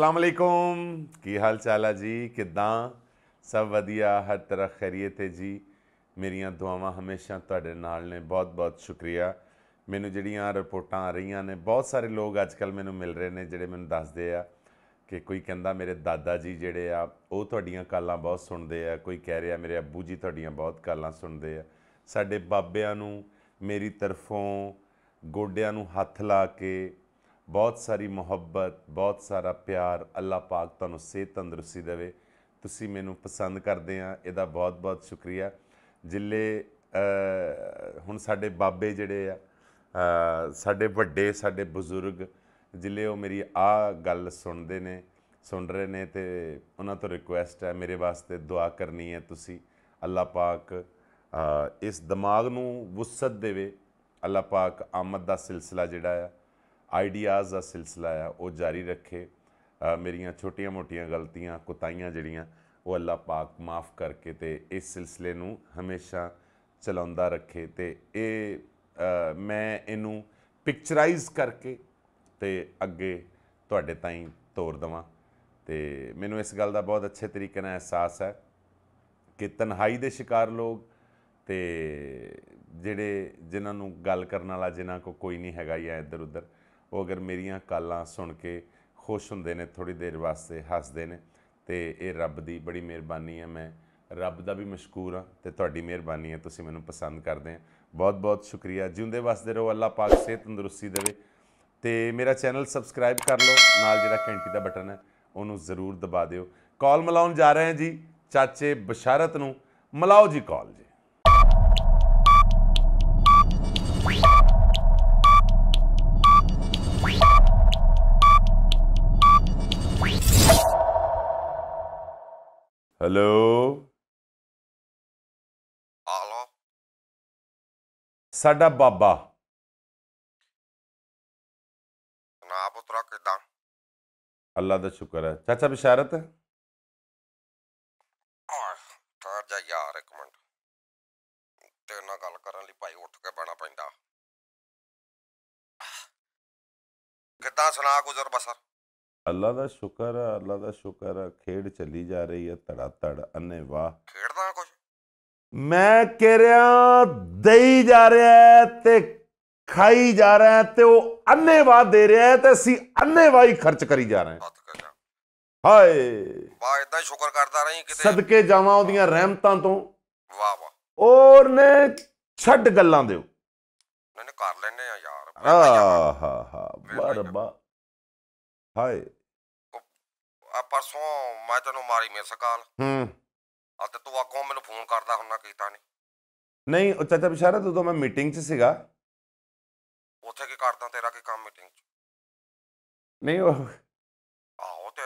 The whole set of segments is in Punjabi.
ਅਸਲਾਮ ਅਲੈਕੁਮ ਕੀ ਹਾਲ ਚਾਲ ਆ ਜੀ ਕਿਦਾਂ ਸਭ ਵਧੀਆ ਹਰ ਤਰ੍ਹਾਂ ਖਰੀਏ ਹੈ ਜੀ ਮੇਰੀਆਂ ਦੁਆਵਾਂ ਹਮੇਸ਼ਾ ਤੁਹਾਡੇ ਨਾਲ ਨੇ ਬਹੁਤ-ਬਹੁਤ ਸ਼ੁਕਰੀਆ ਮੈਨੂੰ ਜਿਹੜੀਆਂ ਰਿਪੋਰਟਾਂ ਆ ਰਹੀਆਂ ਨੇ ਬਹੁਤ ਸਾਰੇ ਲੋਕ ਅੱਜਕੱਲ ਮੈਨੂੰ ਮਿਲ ਰਹੇ ਨੇ ਜਿਹੜੇ ਮੈਨੂੰ ਦੱਸਦੇ ਆ ਕਿ ਕੋਈ ਕਹਿੰਦਾ ਮੇਰੇ ਦਾਦਾ ਜੀ ਜਿਹੜੇ ਆ ਉਹ ਤੁਹਾਡੀਆਂ ਕਾਲਾਂ ਬਹੁਤ ਸੁਣਦੇ ਆ ਕੋਈ ਕਹਿ ਰਿਹਾ ਮੇਰੇ ਅੱਬੂ ਜੀ ਤੁਹਾਡੀਆਂ ਬਹੁਤ ਕਾਲਾਂ ਸੁਣਦੇ ਆ ਸਾਡੇ ਬਾਬਿਆਂ ਨੂੰ ਮੇਰੀ ਤਰਫੋਂ ਗੋਡਿਆਂ ਨੂੰ ਹੱਥ ਲਾ ਕੇ ਬਹੁਤ ਸਾਰੀ ਮੁਹੱਬਤ ਬਹੁਤ ਸਾਰਾ ਪਿਆਰ ਅੱਲਾਹ ਪਾਕ ਤੁਹਾਨੂੰ ਸਿਹਤ ਤੰਦਰੁਸਤੀ ਦੇਵੇ ਤੁਸੀਂ ਮੈਨੂੰ ਪਸੰਦ ਕਰਦੇ ਆ ਇਹਦਾ ਬਹੁਤ ਬਹੁਤ ਸ਼ੁਕਰੀਆ ਜਿੱਲੇ ਹੁਣ ਸਾਡੇ ਬਾਬੇ ਜਿਹੜੇ ਆ ਸਾਡੇ ਵੱਡੇ ਸਾਡੇ ਬਜ਼ੁਰਗ ਜਿੱਲੇ ਉਹ ਮੇਰੀ ਆ ਗੱਲ ਸੁਣਦੇ ਨੇ ਸੁਣ ਰਹੇ ਨੇ ਤੇ ਉਹਨਾਂ ਤੋਂ ਰਿਕੁਐਸਟ ਹੈ ਮੇਰੇ ਵਾਸਤੇ ਦੁਆ ਕਰਨੀ ਹੈ ਤੁਸੀਂ ਅੱਲਾਹ ਪਾਕ ਇਸ ਦਿਮਾਗ ਨੂੰ ਵਸਤ ਦੇਵੇ ਅੱਲਾਹ ਪਾਕ ਆਮਦ ਦਾ ਸਿਲਸਿਲਾ ਜਿਹੜਾ ਆ ਆਈਡੀਆਜ਼ ਦਾ ਸਿਲਸਿਲਾ ਆ ਉਹ ਜਾਰੀ ਰੱਖੇ ਮੇਰੀਆਂ ਛੋਟੀਆਂ-ਮੋਟੀਆਂ ਗਲਤੀਆਂ ਕੁਤਾਈਆਂ ਜਿਹੜੀਆਂ ਉਹ ਅੱਲਾ ਪਾਕ ਮਾਫ ਕਰਕੇ ਤੇ ਇਸ ਸਿਲਸਿਲੇ ਨੂੰ ਹਮੇਸ਼ਾ ਚਲਾਉਂਦਾ ਰੱਖੇ ਤੇ ਇਹ ਮੈਂ ਇਹਨੂੰ ਪਿਕਚਰਾਈਜ਼ ਕਰਕੇ ਤੇ ਅੱਗੇ ਤੁਹਾਡੇ ਤਾਈਂ ਤੋਰ ਦਵਾਂ ਤੇ ਮੈਨੂੰ ਇਸ ਗੱਲ ਦਾ ਬਹੁਤ ਅੱਛੇ ਤਰੀਕੇ ਨਾਲ ਅਹਿਸਾਸ ਹੈ ਕਿ ਤਨਹਾਈ ਦੇ ਸ਼ਿਕਾਰ ਲੋਕ ਤੇ ਜਿਹੜੇ ਜਿਨ੍ਹਾਂ ਨੂੰ ਗੱਲ ਕਰਨ ਵਾਲਾ ਜਿਨ੍ਹਾਂ ਕੋ ਕੋਈ ਨਹੀਂ ਹੈਗਾ ਜਾਂ ਇੱਧਰ ਉੱਧਰ ਉਹ ਅਗਰ ਮੇਰੀਆਂ ਕਾਲਾਂ ਸੁਣ ਕੇ ਖੁਸ਼ ਹੁੰਦੇ ਨੇ ਥੋੜੀ ਦੇਰ ਵਾਸਤੇ ਹੱਸਦੇ ਨੇ ਤੇ ਇਹ ਰੱਬ ਦੀ ਬੜੀ ਮਿਹਰਬਾਨੀ ਹੈ ਮੈਂ ਰੱਬ ਦਾ ਵੀ ਮਸ਼ਕੂਰ ਹਾਂ ਤੇ ਤੁਹਾਡੀ ਮਿਹਰਬਾਨੀ ਹੈ ਤੁਸੀਂ ਮੈਨੂੰ ਪਸੰਦ ਕਰਦੇ ਆ ਬਹੁਤ ਬਹੁਤ ਸ਼ੁਕਰੀਆ ਜਿਉਂਦੇ ਵਸਦੇ ਰਹੋ ਅੱਲਾਹ ਪਾਕ ਸਿਹਤ ਤੰਦਰੁਸਤੀ ਦੇਵੇ ਤੇ ਮੇਰਾ ਚੈਨਲ ਸਬਸਕ੍ਰਾਈਬ ਕਰ ਲਓ ਨਾਲ ਜਿਹੜਾ ਘੰਟੀ ਦਾ ਬਟਨ ਹੈ ਉਹਨੂੰ ਜ਼ਰੂਰ ਦਬਾ ਦਿਓ ਕਾਲ ਮਲਾਉਣ ਜਾ ਰਹੇ ਹਾਂ ਜੀ ਚਾਚੇ ਬਸ਼ਾਰਤ ਨੂੰ ਮਲਾਓ ਜੀ ਕਾਲ ਜੀ ਹੈਲੋ ਹਲੋ ਸਾਡਾ ਬਾਬਾ ਨਾ ਪੁੱਤਰਾ ਕਿਦਾਂ ਅੱਲਾ ਦਾ ਸ਼ੁਕਰ ਹੈ ਚਾਚਾ ਬਿਸ਼ਾਰਤ ਠਹਿਰ ਜਾ ਯਾਰ ਇੱਕ ਮਿੰਟ ਤੇ ਨਾਲ ਗੱਲ ਕਰਨ ਲਈ ਭਾਈ ਉੱਠ ਕੇ ਬਹਿਣਾ ਪੈਂਦਾ ਕਿੱਦਾਂ ਸੁਣਾ ਗੁਜ਼ਰ ਬਸਰ ਅੱਲਾ ਦਾ ਸ਼ੁਕਰ ਹੈ ਅੱਲਾ ਦਾ ਸ਼ੁਕਰ ਹੈ ਖੇਡ ਚੱਲੀ ਜਾ ਰਹੀ ਹੈ ਧੜਾ ਧੜ ਅੰਨੇ ਵਾਹ ਖੇਡਦਾ ਕੁਝ ਮੈਂ ਕਹਿ ਰਿਹਾ ਦੇਈ ਜਾ ਰਿਹਾ ਤੇ ਖਾਈ ਜਾ ਰਿਹਾ ਤੇ ਉਹ ਅੰਨੇ ਵਾਹ ਦੇ ਰਿਹਾ ਤੇ ਅਸੀਂ ਅੰਨੇ ਵਾਹ ਹੀ ਖਰਚ ਕਰੀ ਜਾ ਰਹੇ ਹਾਂ ਹਾਏ ਵਾਹ ਇਦਾਂ ਸ਼ੁਕਰ ਕਰਦਾ ਰਹੀ ਕਿਤੇ ਸਦਕੇ ਜਾਵਾਂ ਉਹਦੀਆਂ ਰਹਿਮਤਾਂ ਤੋਂ ਵਾਹ ਵਾਹ ਔਰ ਨੇ ਛੱਡ ਗੱਲਾਂ ਦਿਓ ਨਹੀਂ ਕਰ ਲੈਨੇ ਆ ਯਾਰ ਹਾ ਹਾ ਬਰਬਾ ਹਾਏ ਆ ਪਰਸੋਂ ਮੈਂ ਤੈਨੂੰ ਮਾਰੀ ਮਿਸ ਕਾਲ ਹੂੰ ਆ ਤੇ ਤੂੰ ਅੱਗੋਂ ਮੈਨੂੰ ਫੋਨ ਕਰਦਾ ਹੁੰਨਾ ਕੀਤਾ ਨਹੀਂ ਨਹੀਂ ਉਹ ਚਾਚਾ ਬਿਸ਼ਾਰਾ ਤੂੰ ਤਾਂ ਮੈਂ ਮੀਟਿੰਗ 'ਚ ਸੀਗਾ ਉੱਥੇ ਕੀ ਕਰਦਾ ਤੇਰਾ ਕੀ ਕੰਮ ਮੀਟਿੰਗ 'ਚ ਨਹੀਂ ਉਹ ਆ ਉਹ ਤੇ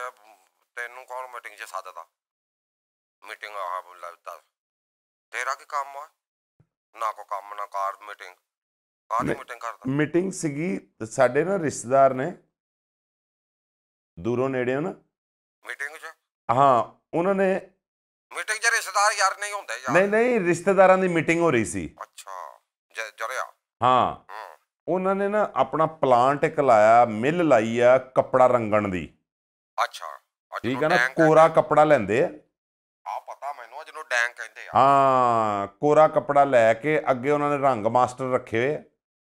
ਤੈਨੂੰ ਕੌਣ ਮੀਟਿੰਗ 'ਚ ਸੱਦਦਾ ਮੀਟਿੰਗ ਆ ਲੱਗਦਾ ਤੇਰਾ ਕੀ ਕੰਮ ਆ ਨਾ ਕੋ ਕੰਮ ਨਾ ਕਾਰ ਮੀਟਿੰਗ ਕਾਹਦੀ ਮੀਟਿੰਗ ਕਰਦਾ ਮੀਟਿੰਗ ਸੀਗੀ ਸਾਡੇ ਨਾ ਰਿਸ਼ਤੇਦਾਰ ਨੇ ਦੂਰੋਂ ਨੇੜੇ ਨਾ ਮੀਟਿੰਗ 'ਚ ਹਾਂ ਉਹਨਾਂ ਨੇ ਮੀਟਿੰਗ 'ਚ ਰਿਸ਼ਤੇਦਾਰ ਯਾਰ ਨਹੀਂ ਹੁੰਦੇ ਯਾਰ ਨਹੀਂ ਨਹੀਂ ਰਿਸ਼ਤੇਦਾਰਾਂ ਦੀ ਮੀਟਿੰਗ ਹੋ ਰਹੀ ਸੀ ਅੱਛਾ ਜਰਿਆ ਹਾਂ ਉਹਨਾਂ ਨੇ ਨਾ ਆਪਣਾ ਪਲਾਂਟ ਇੱਕ ਲਾਇਆ ਮਿਲ ਲਾਈ ਆ ਕੱਪੜਾ ਰੰਗਣ ਦੀ ਅੱਛਾ ਠੀਕ ਹੈ ਨਾ ਕੋਰਾ ਕੱਪੜਾ ਲੈਂਦੇ ਆ ਆ ਪਤਾ ਮੈਨੂੰ ਜਿਹਨੂੰ ਡੈਂਕ ਕਹਿੰਦੇ ਆ ਹਾਂ ਕੋਰਾ ਕੱਪੜਾ ਲੈ ਕੇ ਅੱਗੇ ਉਹਨਾਂ ਨੇ ਰੰਗ ਮਾਸਟਰ ਰੱਖੇ ਹੋਏ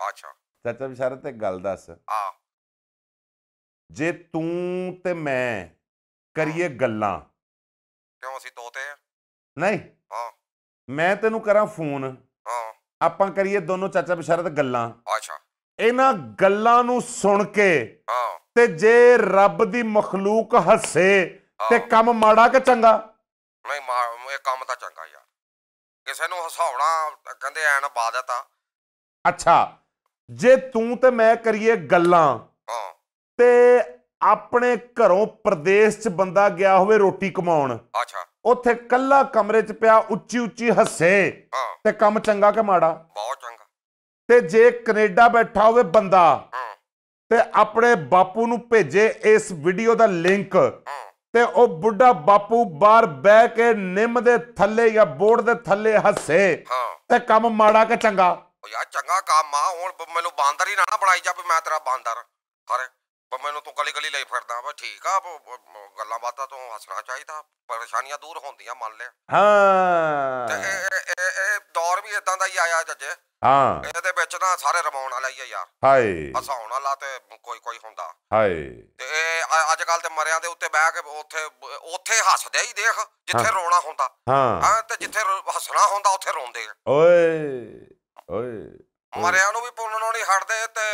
ਆ ਅੱਛਾ ਚਾਚਾ ਸਾਰੇ ਤੇ ਗੱਲ ਦੱਸ ਆ ਜੇ ਤੂੰ ਤੇ ਮੈਂ ਕਰੀਏ ਗੱਲਾਂ ਕਿਉਂ ਅਸੀਂ ਤੋਤੇ ਆ ਨਹੀਂ ਹਾਂ ਮੈਂ ਤੈਨੂੰ ਕਰਾਂ ਫੋਨ ਹਾਂ ਆਪਾਂ ਕਰੀਏ ਦੋਨੋਂ ਚਾਚਾ ਬਿਸ਼ਰਤ ਗੱਲਾਂ ਅੱਛਾ ਇਹਨਾਂ ਗੱਲਾਂ ਨੂੰ ਸੁਣ ਕੇ ਹਾਂ ਤੇ ਜੇ ਰੱਬ ਦੀ ਮਖਲੂਕ ਹੱਸੇ ਤੇ ਕੰਮ ਮਾੜਾ ਕਿ ਚੰਗਾ ਨਹੀਂ ਇਹ ਕੰਮ ਤਾਂ ਚੰਗਾ ਯਾਰ ਕਿਸੇ ਨੂੰ ਹਸਾਉਣਾ ਕਹਿੰਦੇ ਐਨ ਬਾਦਤ ਆ ਅੱਛਾ ਜੇ ਤੂੰ ਤੇ ਮੈਂ ਕਰੀਏ ਗੱਲਾਂ ਤੇ ਆਪਣੇ ਘਰੋਂ ਪ੍ਰਦੇਸ਼ 'ਚ ਬੰਦਾ ਗਿਆ ਹੋਵੇ ਰੋਟੀ ਕਮਾਉਣ ਅੱਛਾ ਉੱਥੇ ਕੱਲਾ ਕਮਰੇ 'ਚ ਪਿਆ ਉੱਚੀ ਉੱਚੀ ਹੱਸੇ ਤੇ ਕੰਮ ਚੰਗਾ ਕਿ ਮਾੜਾ ਬਹੁਤ ਚੰਗਾ ਤੇ ਜੇ ਕੈਨੇਡਾ ਬੈਠਾ ਹੋਵੇ ਬੰਦਾ ਤੇ ਆਪਣੇ ਬਾਪੂ ਨੂੰ ਭੇਜੇ ਇਸ ਵੀਡੀਓ ਦਾ ਲਿੰਕ ਤੇ ਉਹ ਬੁੱਢਾ ਬਾਪੂ ਬਾਹਰ ਬਹਿ ਕੇ ਨਿੰਮ ਦੇ ਥੱਲੇ ਜਾਂ ਬੋਰਡ ਦੇ ਥੱਲੇ ਹੱਸੇ ਤੇ ਕੰਮ ਮਾੜਾ ਕਿ ਚੰਗਾ ਯਾਰ ਚੰਗਾ ਕੰਮ ਆ ਹੁਣ ਮੈਨੂੰ ਬਾਂਦਰ ਹੀ ਨਾ ਬਣਾਈ ਜਾ ਵੀ ਮੈਂ ਤੇਰਾ ਬਾਂਦਰ ਹਰੇ ਪਰ ਮੈਨੂੰ ਤੂੰ ਕਲੀ ਕਲੀ ਲਈ ਫਿਰਦਾ ਵਾ ਠੀਕ ਆ ਗੱਲਾਂ ਬਾਤਾਂ ਤੋਂ ਹੱਸਣਾ ਚਾਹੀਦਾ ਪਰੇਸ਼ਾਨੀਆਂ ਦੂਰ ਹੁੰਦੀਆਂ ਮੰਨ ਲਿਆ ਹਾਂ ਤੇ ਇਹ ਦੌਰ ਵੀ ਇਦਾਂ ਦਾ ਹੀ ਆਇਆ ਜੱਜੇ ਹਾਂ ਇਹਦੇ ਵਿੱਚ ਨਾ ਸਾਰੇ ਰਮਾਉਣ ਵਾਲਾ ਹੀ ਆ ਯਾਰ ਹਾਏ ਹਸਾਉਣ ਵਾਲਾ ਤੇ ਕੋਈ ਕੋਈ ਹੁੰਦਾ ਹਾਏ ਤੇ ਇਹ ਅੱਜ ਕੱਲ ਤੇ ਮਰਿਆਂ ਦੇ ਉੱਤੇ ਬਹਿ ਕੇ ਉੱਥੇ ਉੱਥੇ ਹੱਸਦੇ ਹੀ ਦੇਖ ਜਿੱਥੇ ਰੋਣਾ ਹੁੰਦਾ ਹਾਂ ਤੇ ਜਿੱਥੇ ਹੱਸਣਾ ਹੁੰਦਾ ਉੱਥੇ ਰੋਂਦੇ ਓਏ ਓਏ ਮਰਿਆ ਨੂੰ ਵੀ ਪੁੰਨਣੋਂ ਨਹੀਂ ਹਟਦੇ ਤੇ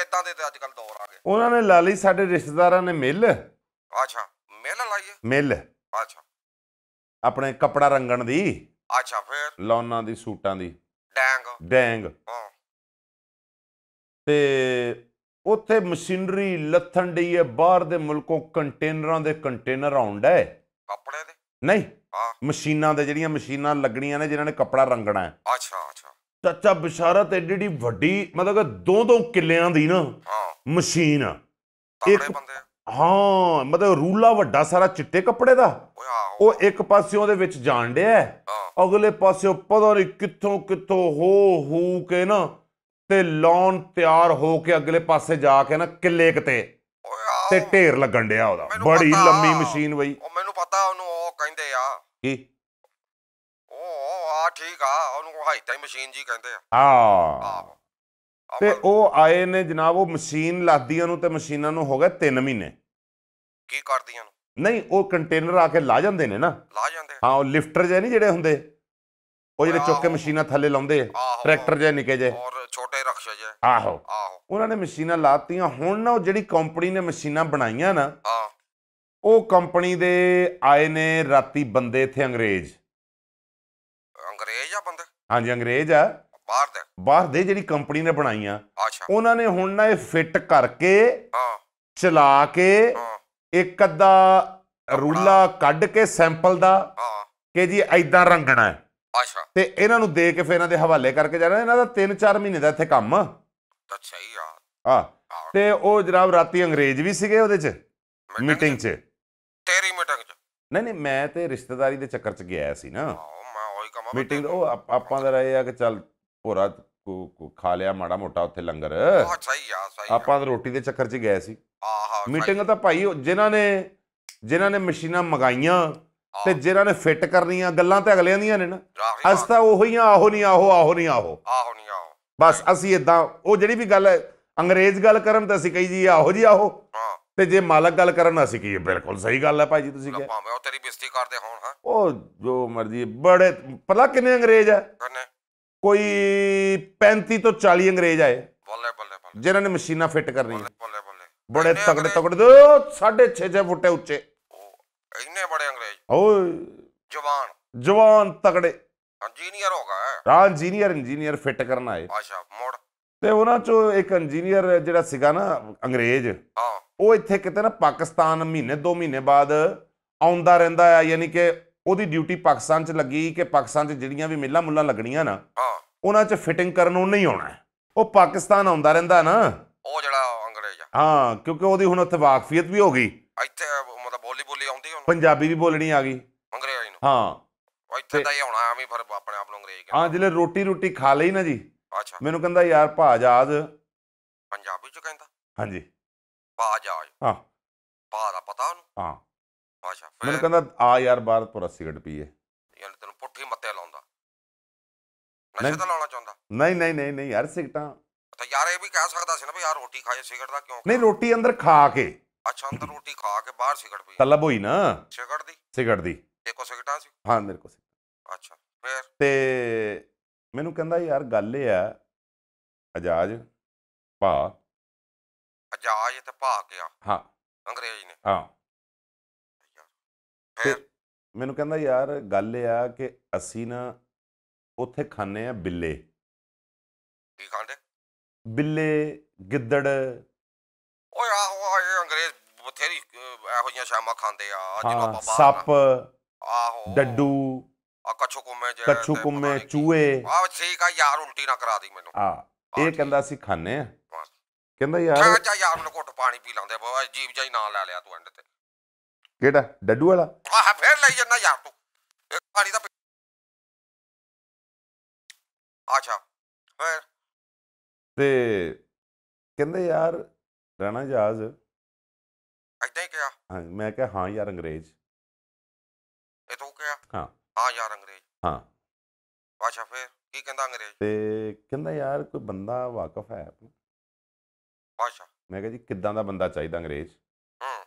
ਇਦਾਂ ਦੇ ਤੇ ਅੱਜ ਕੱਲ ਦੌਰ ਆ ਗਏ ਉਹਨਾਂ ਨੇ ਲਾ ਲਈ ਸਾਡੇ ਰਿਸ਼ਤੇਦਾਰਾਂ ਨੇ ਮਿਲ ਅੱਛਾ ਮਿਲ ਲਾਈਏ ਮਿਲ ਅੱਛਾ ਆਪਣੇ ਕੱਪੜਾ ਰੰਗਣ ਦੀ ਅੱਛਾ ਫੇਰ ਲੌਨਾਂ ਦੀ ਸੂਟਾਂ ਦੀ ਡੈਂਗ ਡੈਂਗ ਹਾਂ ਤੇ ਉੱਥੇ ਮਸ਼ੀਨਰੀ ਲੱਥਣ ਡਈ ਹੈ ਬਾਹਰ ਦੇ ਮੁਲਕੋਂ ਕੰਟੇਨਰਾਂ ਦੇ ਕੰਟੇਨਰ ਆਉਣ ਡਏ ਕੱਪੜੇ ਦੇ ਨਹੀਂ ਮਸ਼ੀਨਾਂ ਦੇ ਜਿਹੜੀਆਂ ਮਸ਼ੀਨਾਂ ਲੱਗਣੀਆਂ ਨੇ ਜਿਨ੍ਹਾਂ ਨੇ ਕੱਪੜਾ ਰੰਗਣਾ ਹੈ ਅੱਛਾ ਚਾਚਾ ਬਿਸ਼ਾਰਤ ਐਡੀ ਏਡੀ ਵੱਡੀ ਮਤਲਬ ਕਿ ਦੋ ਦੋ ਕਿੱਲਿਆਂ ਦੀ ਨਾ ਹਾਂ ਮਸ਼ੀਨ ਆ ਇੱਕ ਬੰਦੇ ਹਾਂ ਮਤਲਬ ਰੂਲਾ ਵੱਡਾ ਸਾਰਾ ਚਿੱਟੇ ਕੱਪੜੇ ਦਾ ਉਹ ਇੱਕ ਪਾਸਿਓਂ ਦੇ ਵਿੱਚ ਜਾਣ ਡਿਆ ਅਗਲੇ ਪਾਸਿਓਂ ਪਤਾ ਨਹੀਂ ਕਿੱਥੋਂ ਕਿੱਥੋਂ ਹੋ ਹੂ ਕੇ ਨਾ ਤੇ ਲੌਨ ਤਿਆਰ ਹੋ ਕੇ ਅਗਲੇ ਪਾਸੇ ਜਾ ਕੇ ਨਾ ਕਿੱਲੇ ਕਤੇ ਤੇ ਢੇਰ ਲੱਗਣ ਡਿਆ ਉਹਦਾ ਬੜੀ ਲੰਮੀ ਮਸ਼ੀਨ ਬਈ ਉਹ ਮੈਨੂੰ ਪਤਾ ਉਹਨੂੰ ਉਹ ਕਹਿੰਦੇ ਆ ਕੀ ਠੀਕ ਆ ਉਹਨੂੰ ਹਾਈਟਾਈ ਮਸ਼ੀਨ ਜੀ ਕਹਿੰਦੇ ਆ ਹਾਂ ਤੇ ਉਹ ਆਏ ਨੇ ਜਨਾਬ ਉਹ ਮਸ਼ੀਨ ਲਾਦੀਆਂ ਨੂੰ ਤੇ ਮਸ਼ੀਨਾਂ ਨੂੰ ਹੋ ਗਏ 3 ਮਹੀਨੇ ਕੀ ਕਰਦੀਆਂ ਨੂੰ ਨਹੀਂ ਉਹ ਕੰਟੇਨਰ ਆ ਕੇ ਲਾ ਜਾਂਦੇ ਨੇ ਨਾ ਲਾ ਜਾਂਦੇ ਹਾਂ ਉਹ ਲਿਫਟਰ ਜੇ ਨਹੀਂ ਜਿਹੜੇ ਹੁੰਦੇ ਉਹ ਜਿਹੜੇ ਚੁੱਕ ਕੇ ਮਸ਼ੀਨਾਂ ਥੱਲੇ ਲਾਉਂਦੇ ਟਰੈਕਟਰ ਜੇ ਨਿਕੇ ਜੇ ਔਰ ਛੋਟੇ ਰਕਸ਼ੇ ਜੇ ਆਹੋ ਆਹੋ ਉਹਨਾਂ ਨੇ ਮਸ਼ੀਨਾਂ ਲਾਤੀਆਂ ਹੁਣ ਨਾ ਉਹ ਜਿਹੜੀ ਕੰਪਨੀ ਨੇ ਮਸ਼ੀਨਾਂ ਬਣਾਈਆਂ ਨਾ ਉਹ ਕੰਪਨੀ ਦੇ ਆਏ ਨੇ ਰਾਤੀ ਬੰਦੇ ਇੱਥੇ ਅੰਗਰੇਜ਼ ਹਾਂਜੀ ਅੰਗਰੇਜ਼ ਆ ਬਾਹਰ ਦੇ ਬਾਹਰ ਦੇ ਜਿਹੜੀ ਕੰਪਨੀ ਨੇ ਬਣਾਈਆਂ ਅੱਛਾ ਉਹਨਾਂ ਨੇ ਹੁਣ ਨਾ ਇਹ ਫਿੱਟ ਕਰਕੇ ਹਾਂ ਚਲਾ ਕੇ ਇੱਕ ਅੱਧਾ ਰੂਲਾ ਕੱਢ ਕੇ ਸੈਂਪਲ ਦਾ ਹਾਂ ਕਿ ਜੀ ਐਦਾਂ ਰੰਗਣਾ ਹੈ ਅੱਛਾ ਤੇ ਇਹਨਾਂ ਨੂੰ ਦੇ ਕੇ ਫਿਰ ਇਹਨਾਂ ਦੇ ਹਵਾਲੇ ਕਰਕੇ ਜਾਣਾ ਇਹਨਾਂ ਦਾ 3-4 ਮਹੀਨੇ ਦਾ ਇੱਥੇ ਕੰਮ ਅੱਛਾ ਹੀ ਆ ਆ ਤੇ ਉਹ ਜਰਾਬ ਰਾਤੀ ਅੰਗਰੇਜ਼ ਵੀ ਸੀਗੇ ਉਹਦੇ 'ਚ ਮੀਟਿੰਗ 'ਚ ਤੇਰੀ ਮੀਟਿੰਗ 'ਚ ਨਹੀਂ ਨਹੀਂ ਮੈਂ ਤੇ ਰਿਸ਼ਤੇਦਾਰੀ ਦੇ ਚੱਕਰ 'ਚ ਗਿਆ ਸੀ ਨਾ ਹੀ ਕੰਮ ਆ ਮੀਟਿੰਗ ਉਹ ਆਪਾਂ ਦਾ ਰਹੇ ਆ ਕਿ ਚੱਲ ਭੋਰਾ ਖਾ ਲਿਆ ਮਾੜਾ ਮੋਟਾ ਉੱਥੇ ਲੰਗਰ ਬਹੁਤ ਸਹੀ ਆ ਸਹੀ ਆਪਾਂ ਤਾਂ ਰੋਟੀ ਦੇ ਚੱਕਰ 'ਚ ਗਏ ਸੀ ਆਹਾ ਮੀਟਿੰਗ ਤਾਂ ਭਾਈ ਜਿਨ੍ਹਾਂ ਨੇ ਜਿਨ੍ਹਾਂ ਨੇ ਮਸ਼ੀਨਾਂ ਮਗਾਈਆਂ ਤੇ ਜਿਨ੍ਹਾਂ ਨੇ ਫਿੱਟ ਕਰਨੀਆਂ ਗੱਲਾਂ ਤਾਂ ਅਗਲਿਆਂ ਦੀਆਂ ਨੇ ਨਾ ਅਸ ਤਾਂ ਹੀ ਆ ਆਹੋ ਨਹੀਂ ਆਹੋ ਆਹੋ ਨਹੀਂ ਆਹੋ ਆਹੋ ਨਹੀਂ ਆਹੋ ਬਸ ਅਸੀਂ ਇਦਾਂ ਉਹ ਜਿਹੜੀ ਵੀ ਗੱਲ ਅੰਗਰੇਜ਼ ਗੱਲ ਕਰਨ ਤਾਂ ਅਸੀਂ ਕਹੀ ਜੀ ਆਹੋ ਜੀ ਆਹੋ ਤੇ ਜੇ ਮਾਲਕ ਗੱਲ ਕਰਨ ਸੀ ਕੀ ਬਿਲਕੁਲ ਸਹੀ ਗੱਲ ਹੈ ਭਾਈ ਜੀ ਤੁਸੀਂ ਕਿਹਾ ਭਾਵੇਂ ਉਹ ਤੇਰੀ ਬੇਇੱਜ਼ਤੀ ਕਰਦੇ ਹੋਣ ਹਾਂ ਉਹ ਜੋ ਮਰਜ਼ੀ ਬੜੇ ਪਤਾ ਕਿੰਨੇ ਅੰਗਰੇਜ਼ ਆ ਕਿੰਨੇ ਕੋਈ 35 ਤੋਂ 40 ਅੰਗਰੇਜ਼ ਆਏ ਬੱਲੇ ਬੱਲੇ ਬੱਲੇ ਜਿਨ੍ਹਾਂ ਨੇ ਮਸ਼ੀਨਾਂ ਫਿੱਟ ਕਰਨੀ ਬੱਲੇ ਬੱਲੇ ਬੜੇ ਤਕੜੇ ਤਕੜੇ 6 ਫੁੱਟੇ ਉੱਚੇ ਇੰਨੇ ਬੜੇ ਅੰਗਰੇਜ਼ ਓਏ ਜਵਾਨ ਜਵਾਨ ਤਕੜੇ ਇੰਜੀਨੀਅਰ ਹੋਗਾ ਹਾਂ ਇੰਜੀਨੀਅਰ ਇੰਜੀਨੀਅਰ ਫਿੱਟ ਕਰਨ ਆਏ ਅੱਛਾ ਮੋੜ ਤੇ ਉਹਨਾਂ ਚੋਂ ਇੱਕ ਇੰਜੀਨੀਅਰ ਜਿਹੜਾ ਸੀਗਾ ਨਾ ਅੰਗਰੇਜ਼ ਹਾਂ ਉਹ ਇੱਥੇ ਕਿਤੇ ਨਾ ਪਾਕਿਸਤਾਨ ਮਹੀਨੇ ਦੋ ਮਹੀਨੇ ਬਾਅਦ ਆਉਂਦਾ ਰਹਿੰਦਾ ਆ ਯਾਨੀ ਕਿ ਉਹਦੀ ਡਿਊਟੀ ਪਾਕਿਸਤਾਨ 'ਚ ਲੱਗੀ ਕਿ ਪਾਕਿਸਤਾਨ 'ਚ ਜਿਹੜੀਆਂ ਵੀ ਮਿੱਲਾਂ ਮੁੱਲਾਂ ਲੱਗਣੀਆਂ ਨਾ ਉਹਨਾਂ 'ਚ ਫਿਟਿੰਗ ਕਰਨ ਉਹ ਨਹੀਂ ਆਉਣਾ ਉਹ ਪਾਕਿਸਤਾਨ ਆਉਂਦਾ ਰਹਿੰਦਾ ਨਾ ਉਹ ਜਿਹੜਾ ਅੰਗਰੇਜ਼ ਹਾਂ ਕਿਉਂਕਿ ਉਹਦੀ ਹੁਣ ਉੱਥੇ ਵਾਕਫੀਅਤ ਵੀ ਹੋ ਗਈ ਇੱਥੇ ਮਤਲਬ ਬੋਲੀ ਬੋਲੀ ਆਉਂਦੀ ਹੁਣ ਪੰਜਾਬੀ ਵੀ ਬੋਲਣੀ ਆ ਗਈ ਅੰਗਰੇਜ਼ ਨੂੰ ਹਾਂ ਇੱਥੇ ਤਾਂ ਹੀ ਆਉਣਾ ਐਵੇਂ ਫਿਰ ਆਪਣੇ ਆਪ ਨੂੰ ਅੰਗਰੇਜ਼ ਹਾਂ ਜਿਹੜੇ ਰੋਟੀ ਰੋਟੀ ਖਾ ਲਈ ਨਾ ਜੀ ਅੱਛਾ ਮੈਨੂੰ ਕਹਿੰਦਾ ਯਾਰ ਭਾਜ ਆਜ ਪੰਜਾਬੀ ਚ ਕਹਿੰਦਾ ਹਾਂਜੀ ਪਾ ਜਾ ਹਾਂ ਬਾਹਰ ਆ ਪਤਾ ਉਹਨੂੰ ਹਾਂ ਅੱਛਾ ਮੈਨੂੰ ਕਹਿੰਦਾ ਆ ਯਾਰ ਬਾਹਰ ਪੁਰਾ ਸਿਗਰਟ ਪੀਏ ਯਾਨੀ ਤੈਨੂੰ ਪੁੱਠੀ ਮੱਤੇ ਲਾਉਂਦਾ ਨਸ਼ੇ ਨਹੀਂ। ਤਾਂ ਲਾਉਣਾ ਚਾਹੁੰਦਾ ਨਹੀਂ ਨਹੀਂ ਨਹੀਂ ਨਹੀਂ ਯਾਰ ਸਿਗਟਾਂ ਤਾਂ ਯਾਰ ਇਹ ਵੀ ਕਹਿ ਸਕਦਾ ਸੀ ਨਾ ਵੀ ਯਾਰ ਰੋਟੀ ਖਾਏ ਸਿਗਰਟ ਦਾ ਕਿਉਂ ਨਹੀਂ ਰੋਟੀ ਅੰਦਰ ਖਾ ਕੇ ਅੱਛਾ ਅੰਦਰ ਰੋਟੀ ਖਾ ਕੇ ਬਾਹਰ ਸਿਗਰਟ ਪੀ ਤਲਬ ਹੋਈ ਨਾ ਸਿਗਰਟ ਦੀ ਸਿਗਰਟ ਦੀ ਦੇਖੋ ਸਿਗਰਟਾਂ ਸੀ ਹਾਂ ਮੇਰੇ ਕੋਲ ਸੀ। ਅੱਛਾ ਫਿਰ ਤੇ ਮੈਨੂੰ ਕਹਿੰਦਾ ਯਾਰ ਗੱਲ ਇਹ ਆ ਅਜਾਜ ਭਾ ਅਜਾਜ ਤੇ ਭਾ ਗਿਆ ਹਾਂ ਅੰਗਰੇਜ਼ ਨੇ ਹਾਂ ਫਿਰ ਮੈਨੂੰ ਕਹਿੰਦਾ ਯਾਰ ਗੱਲ ਇਹ ਆ ਕਿ ਅਸੀਂ ਨਾ ਉੱਥੇ ਖਾਣੇ ਆ ਬਿੱਲੇ ਕੀ ਖਾਂਦੇ ਬਿੱਲੇ ਗਿੱਦੜ ਓਏ ਆਹੋ ਆਏ ਅੰਗਰੇਜ਼ ਬਥੇਰੀ ਇਹੋ ਜਿਹੀਆਂ ਸ਼ਾਮਾਂ ਖਾਂਦੇ ਆ ਜਿਹਨੂੰ ਆਪਾਂ ਸੱਪ ਆਹੋ ਡੱਡੂ ਆ ਕਛੂ ਕੁੰਮੇ ਜੇ ਕਛੂ ਕੁੰਮੇ ਚੂਹੇ ਆ ਠੀਕ ਆ ਯਾਰ ਉਲਟੀ ਨਾ ਕਰਾ ਦੀ ਮੈਨੂੰ ਹਾਂ ਇਹ ਕਹਿੰਦਾ ਸੀ ਖਾਣੇ ਆ ਕਹਿੰਦਾ ਯਾਰ ਚਾਚਾ ਯਾਰ ਮੈਨੂੰ ਘੁੱਟ ਪਾਣੀ ਪੀ ਲਾਉਂਦੇ ਬਾਬਾ ਜੀਬ ਜਾਈ ਨਾਂ ਲੈ ਲਿਆ ਤੂੰ ਐਂਡ ਤੇ ਕਿਹੜਾ ਡੱਡੂ ਵਾਲਾ ਆਹ ਫੇਰ ਲਈ ਜੰਨਾ ਯਾਰ ਤੂੰ ਇੱਕ ਪਾਣੀ ਦਾ ਅੱਛਾ ਫੇਰ ਤੇ ਕਹਿੰਦੇ ਯਾਰ ਰਾਣਾ ਜਾਜ ਐਦਾਂ ਹੀ ਕਿਹਾ ਹਾਂ ਮੈਂ ਕਿਹਾ ਹਾਂ ਯਾਰ ਅੰਗਰੇਜ਼ ਇਹ ਤੂੰ ਕਿਹਾ ਹਾਂ ਹਾਂ ਯਾਰ ਅੰਗਰੇਜ਼ ਹਾਂ ਆਛਾ ਫੇਰ ਕੀ ਕਹਿੰਦਾ ਅੰਗਰੇਜ਼ ਤੇ ਕਹਿੰਦਾ ਯਾਰ ਕੋਈ ਬੰਦਾ ਵਾਕਫ ਹੈ ਆਪਣਾ ਅੱਛਾ ਮੈਂ ਕਿਹਾ ਜੀ ਕਿੱਦਾਂ ਦਾ ਬੰਦਾ ਚਾਹੀਦਾ ਅੰਗਰੇਜ਼ ਹਾਂ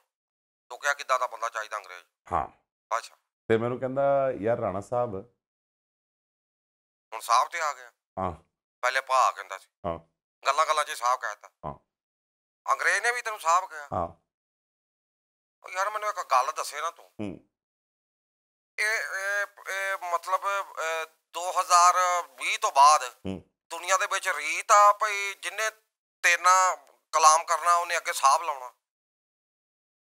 ਤੂੰ ਕਿਹਾ ਕਿੱਦਾਂ ਦਾ ਬੰਦਾ ਚਾਹੀਦਾ ਅੰਗਰੇਜ਼ ਹਾਂ ਅੱਛਾ ਫਿਰ ਮੈਨੂੰ ਕਹਿੰਦਾ ਯਾਰ ਰਾਣਾ ਸਾਹਿਬ ਹੁਣ ਸਾਹਿਬ ਤੇ ਆ ਗਿਆ ਹਾਂ ਪਹਿਲੇ ਭਾ ਕਹਿੰਦਾ ਸੀ ਹਾਂ ਗੱਲਾਂ ਗੱਲਾਂ 'ਚ ਸਾਹਿਬ ਕਹਿੰਦਾ ਹਾਂ ਅੰਗਰੇਜ਼ ਨੇ ਵੀ ਤੈਨੂੰ ਸਾਹਿਬ ਕਿਹਾ ਹਾਂ ਉਹ ਯਾਰ ਮੈਨੂੰ ਇੱਕ ਗੱਲ ਦੱਸੇ ਨਾ ਤੂੰ ਹੂੰ ਇਹ ਇਹ ਮਤਲਬ 2020 ਤੋਂ ਬਾਅਦ ਦੁਨੀਆ ਦੇ ਵਿੱਚ ਰੀਤ ਆ ਭਈ ਜਿੰਨੇ ਤੇਨਾ ਕਲਾਮ ਕਰਨਾ ਉਹਨੇ ਅੱਗੇ ਸਾਹਬ ਲਾਉਣਾ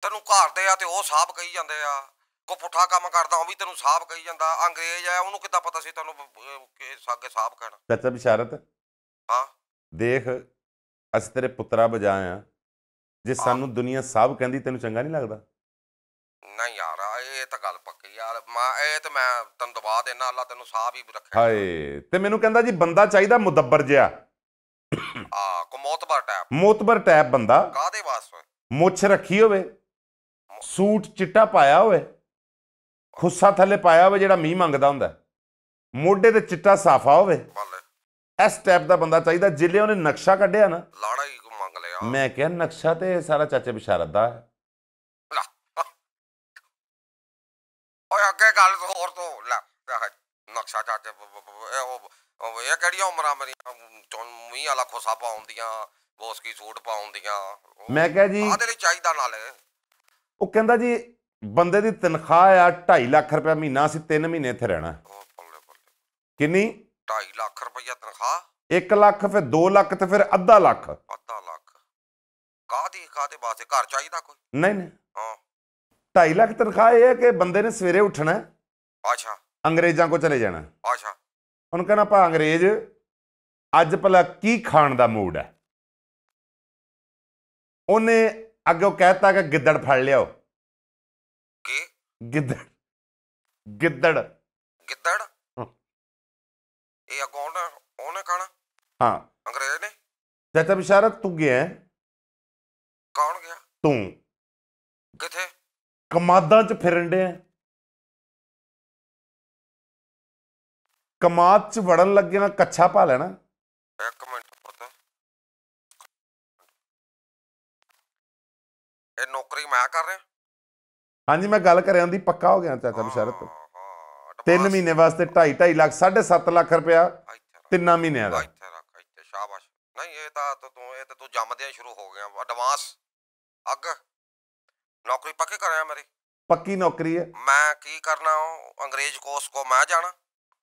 ਤੈਨੂੰ ਘਰ ਤੇ ਆ ਤੇ ਉਹ ਸਾਹਬ ਕਹੀ ਜਾਂਦੇ ਆ ਕੋ ਪੁੱਠਾ ਕੰਮ ਕਰਦਾ ਉਹ ਵੀ ਤੈਨੂੰ ਸਾਹਬ ਕਹੀ ਜਾਂਦਾ ਅੰਗਰੇਜ਼ ਆ ਉਹਨੂੰ ਕਿੱਦਾਂ ਪਤਾ ਸੀ ਤੈਨੂੰ ਕਿ ਸਾਗੇ ਸਾਹਬ ਕਹਿਣਾ ਚਾਚਾ ਬਿਸ਼ਾਰਤ ਹਾਂ ਦੇਖ ਅਸੀਂ ਤੇਰੇ ਪੁੱਤਰਾ ਬਜਾਏ ਆ ਜੇ ਸਾਨੂੰ ਦੁਨੀਆ ਸਾਹਬ ਕਹਿੰਦੀ ਤੈਨੂੰ ਚੰਗਾ ਨਹੀਂ ਲੱਗਦਾ ਨਹੀਂ ਯਾਰ ਇਹ ਤਾਂ ਗੱਲ ਪੱਕੀ ਯਾਰ ਮੈਂ ਇਹ ਤਾਂ ਮੈਂ ਤੈਨੂੰ ਦਵਾ ਦੇਣਾ ਅੱਲਾ ਤੈਨੂੰ ਸਾਹਬ ਹੀ ਰੱਖੇ ਹਾਏ ਤੇ ਮੈਨੂੰ ਕਹਿੰਦਾ ਜੀ ਬੰਦਾ ਚਾਹੀਦਾ ਮੁਦੱਬਰ ਜਿਆ ਆ ਕੋ ਮੋਤਬਰ ਟੈਪ ਮੋਤਬਰ ਟੈਪ ਬੰਦਾ ਕਾਦੇ ਵਾਸਤੇ ਮੁੱਛ ਰੱਖੀ ਹੋਵੇ ਸੂਟ ਚਿੱਟਾ ਪਾਇਆ ਹੋਵੇ ਖੁੱਸਾ ਥੱਲੇ ਪਾਇਆ ਹੋਵੇ ਜਿਹੜਾ ਮੀਂਹ ਮੰਗਦਾ ਹੁੰਦਾ ਮੋਢੇ ਤੇ ਚਿੱਟਾ ਸਾਫਾ ਹੋਵੇ ਇਸ ਟੈਪ ਦਾ ਬੰਦਾ ਚਾਹੀਦਾ ਜਿੱਲੇ ਉਹਨੇ ਨਕਸ਼ਾ ਕੱਢਿਆ ਨਾ ਲਾੜਾ ਹੀ ਮੰਗ ਲਿਆ ਮੈਂ ਕਿਹਾ ਨਕਸ਼ਾ ਤੇ ਸਾਰਾ ਚਾਚੇ ਬਿਸ਼ਾਰਤ ਦਾ ਹੈ ਓਏ ਅੱਗੇ ਗੱਲ ਹੋਰ ਤੋਂ ਲੈ ਨਕਸ਼ਾ ਚਾਚੇ ਉਹ ਇਹ ਕਿਹੜੀਆਂ ਉਮਰਾਂ ਚੋਂ ਮੀਂਹ ਵਾਲਾ ਖੋਸਾ ਪਾਉਂਦੀਆਂ ਬੋਸਕੀ ਸੂਟ ਪਾਉਂਦੀਆਂ ਮੈਂ ਕਿਹਾ ਜੀ ਆਹਦੇ ਲਈ ਚਾਹੀਦਾ ਨਾਲ ਉਹ ਕਹਿੰਦਾ ਜੀ ਬੰਦੇ ਦੀ ਤਨਖਾਹ ਆ 2.5 ਲੱਖ ਰੁਪਏ ਮਹੀਨਾ ਸੀ 3 ਮਹੀਨੇ ਇੱਥੇ ਰਹਿਣਾ ਕਿੰਨੀ 2.5 ਲੱਖ ਰੁਪਏ ਤਨਖਾਹ 1 ਲੱਖ ਫਿਰ 2 ਲੱਖ ਤੇ ਫਿਰ ਅੱਧਾ ਲੱਖ ਅੱਧਾ ਲੱਖ ਕਾਦੀ ਕਾਦੇ ਵਾਸਤੇ ਘਰ ਚਾਹੀਦਾ ਕੋਈ ਨਹੀਂ ਨਹੀਂ ਹਾਂ 2.5 ਲੱਖ ਤਨਖਾਹ ਇਹ ਹੈ ਕਿ ਬੰਦੇ ਨੇ ਸਵੇਰੇ ਉੱਠਣਾ ਅੱਛਾ ਅੰਗਰੇਜ਼ਾਂ ਕੋ ਚਲੇ ਜਾਣਾ ਅੱਛਾ ਉਹਨੂੰ ਕਹਿੰਦਾ ਆਪਾਂ ਅੰਗਰੇਜ਼ ਅੱਜ ਭਲਾ ਕੀ ਖਾਣ ਦਾ ਮੂਡ ਹੈ ਉਹਨੇ ਅੱਗੇ ਉਹ ਕਹਿਤਾ ਕਿ ਗਿੱਦੜ ਫੜ ਲਿਓ ਕੀ ਗਿੱਦੜ ਗਿੱਦੜ ਗਿੱਦੜ ਇਹ ਅਗੋਂ ਉਹਨੇ ਕਹਣਾ ਹਾਂ ਅੰਗਰੇਜ਼ ਨੇ ਜੱਟਾ ਬਿਸ਼ਾਰਤ ਤੂੰ ਗਿਆ ਕੌਣ ਗਿਆ ਤੂੰ ਕਿੱਥੇ ਕਮਾਦਾਂ ਚ ਫਿਰਨ ਡਿਆ ਕਮਾਤ ਚ ਵੜਨ ਲੱਗਿਆ ਕੱਛਾ ਪਾ ਲੈਣਾ ਇੱਕ ਮਿੰਟ ਪਤਾ ਇਹ ਨੌਕਰੀ ਮੈਂ ਕਰ ਰਿਹਾ ਹਾਂਜੀ ਮੈਂ ਗੱਲ ਕਰਿਆਂ ਦੀ ਪੱਕਾ ਹੋ ਗਿਆ ਚਾਚਾ ਬਸ਼ਰਤ 3 ਮਹੀਨੇ ਵਾਸਤੇ 2.5 2.5 ਲੱਖ 7.5 ਲੱਖ ਰੁਪਇਆ ਤਿੰਨਾਂ ਮਹੀਨਿਆਂ ਦਾ ਇੱਥੇ ਰੱਖ ਇੱਥੇ ਸ਼ਾਬਾਸ਼ ਨਹੀਂ ਇਹ ਤਾਂ ਤੂੰ ਇਹ ਤਾਂ ਤੂੰ ਜੰਮਦਿਆਂ ਸ਼ੁਰੂ ਹੋ ਗਿਆ ਐਡਵਾਂਸ ਅੱਗ ਨੌਕਰੀ ਪੱਕੇ ਕਰਿਆ ਮੇਰੀ ਪੱਕੀ ਨੌਕਰੀ ਹੈ ਮੈਂ ਕੀ ਕਰਨਾ ਉਹ ਅੰਗਰੇਜ਼ ਕੋਰਸ ਕੋ ਮੈਂ ਜਾਣਾ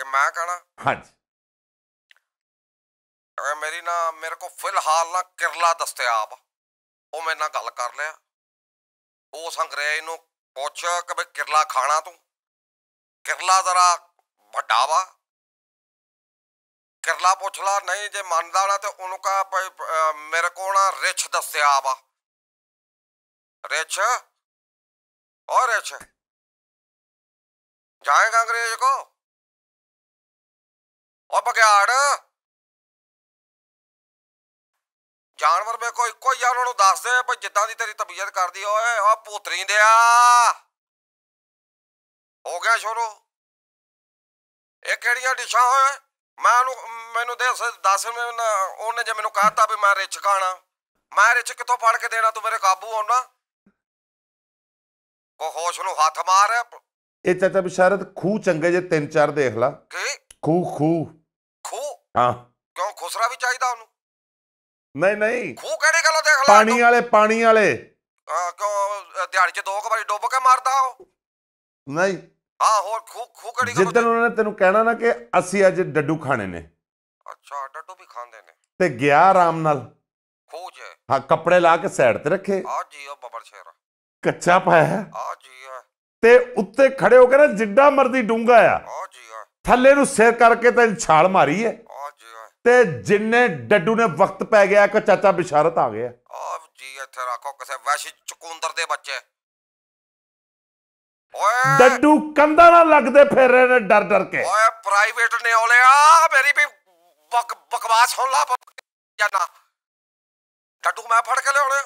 ਇਹ ਮੈਂ ਕਹਣਾ ਹਾਂਜੀ ਅਰੇ ਮੇਰੀ ਨਾ ਮੇਰੇ ਕੋ ਫਿਲਹਾਲ ਨਾ ਕਿਰਲਾ ਦਸਤਿਆਬ ਉਹ ਮੇਰੇ ਨਾਲ ਗੱਲ ਕਰ ਲਿਆ ਉਹ ਸੰਗਰੇਜ ਨੂੰ ਪੁੱਛ ਕਿ ਬਈ ਕਿਰਲਾ ਖਾਣਾ ਤੂੰ ਕਿਰਲਾ ਜ਼ਰਾ ਵੱਡਾ ਵਾ ਕਿਰਲਾ ਪੁੱਛ ਲਾ ਨਹੀਂ ਜੇ ਮੰਨਦਾ ਨਾ ਤੇ ਉਹਨੂੰ ਕਹ ਮੇਰੇ ਕੋਲ ਨਾ ਰਿਛ ਦਸਤਿਆਬ ਆ ਰਿਛ ਔਰ ਰਿਛ ਜਾਏਗਾ ਅੰਗਰੇਜ਼ ਕੋ ਓ ਬਗਿਆੜ ਜਾਨਵਰ ਮੇ ਕੋਈ ਕੋਈ ਯਾਰ ਨੂੰ ਦੱਸ ਦੇ ਭਾਈ ਜਿੱਦਾਂ ਦੀ ਤੇਰੀ ਤਬੀਅਤ ਕਰਦੀ ਓਏ ਓ ਭੂਤਰੀ ਦਿਆ ਹੋ ਗਿਆ ਸ਼ੁਰੂ ਇਹ ਕਿਹੜੀਆਂ ਡਿਸ਼ਾਂ ਹੋਏ ਮੈਂ ਉਹਨੂੰ ਮੈਨੂੰ ਦੇ ਦੱਸ ਉਹਨੇ ਜੇ ਮੈਨੂੰ ਕਹਤਾ ਵੀ ਮੈਂ ਰਿਚ ਖਾਣਾ ਮੈਂ ਰਿਚ ਕਿੱਥੋਂ ਫੜ ਕੇ ਦੇਣਾ ਤੂੰ ਮੇਰੇ ਕਾਬੂ ਆਉਣਾ ਕੋ ਹੋਸ਼ ਨੂੰ ਹੱਥ ਮਾਰ ਇਹ ਚਾਚਾ ਬਿਸ਼ਰਤ ਖੂ ਚੰਗੇ ਜੇ ਤਿੰਨ ਚਾਰ ਦੇਖ ਲਾ ਕੀ ਖੂ ਖੂ ਹਾਂ ਕਿਉਂ ਖੁਸਰਾ ਵੀ ਚਾਹੀਦਾ ਉਹਨੂੰ ਨਹੀਂ ਨਹੀਂ ਖੂ ਕਿਹੜੇ ਗੱਲੋਂ ਦੇਖ ਲੈ ਪਾਣੀ ਵਾਲੇ ਪਾਣੀ ਵਾਲੇ ਹਾਂ ਕਿਉਂ ਦਿਹਾੜੀ 'ਚ ਦੋ ਕ ਵਾਰੀ ਡੁੱਬ ਕੇ ਮਾਰਦਾ ਉਹ ਨਹੀਂ ਹਾਂ ਹੋਰ ਖੂ ਖੂ ਕਿਹੜੀ ਗੱਲ ਜਿੱਦਣ ਉਹਨਾਂ ਨੇ ਤੈਨੂੰ ਕਹਿਣਾ ਨਾ ਕਿ ਅਸੀਂ ਅੱਜ ਡੱਡੂ ਖਾਣੇ ਨੇ ਅੱਛਾ ਡੱਡੂ ਵੀ ਖਾਂਦੇ ਨੇ ਤੇ ਗਿਆ ਆਰਾਮ ਨਾਲ ਖੂਹ 'ਚ ਹਾਂ ਕੱਪੜੇ ਲਾ ਕੇ ਸਾਈਡ ਤੇ ਰੱਖੇ ਆ ਜੀ ਉਹ ਬਬਰ ਸ਼ੇਰਾ ਕੱਚਾ ਪਾਇਆ ਆ ਜੀ ਤੇ ਉੱਤੇ ਖੜੇ ਹੋ ਕੇ ਨਾ ਜਿੱਡਾ ਮਰਦੀ ਡੂੰਗਾ ਆ ਆ ਜੀ ਆ ਥੱਲੇ ਨੂੰ ਸਿਰ ਕਰਕੇ ਤਾਂ ਛਾਲ ਮਾਰੀ ਹੈ ਤੇ ਜਿੰਨੇ ਡੱਡੂ ਨੇ ਵਕਤ ਪੈ ਗਿਆ ਕਿ ਚਾਚਾ ਬਿਸ਼ਾਰਤ ਆ ਗਿਆ ਓ ਜੀ ਇੱਥੇ ਰੱਖੋ ਕਿਸੇ ਵੈਸ਼ ਚਕੁੰਦਰ ਦੇ ਬੱਚੇ ਓਏ ਡੱਡੂ ਕੰਦਾ ਨਾਲ ਲੱਗਦੇ ਫਿਰ ਰਹੇ ਨੇ ਡਰ ਡਰ ਕੇ ਓਏ ਪ੍ਰਾਈਵੇਟ ਨੇ ਓਲਿਆ ਮੇਰੀ ਵੀ ਬਕਵਾਸ ਹੋਣ ਲਾ ਜਾਣਾ ਡੱਡੂ ਮੈਂ ਫੜ ਕੇ ਲਿਆਉਣਾ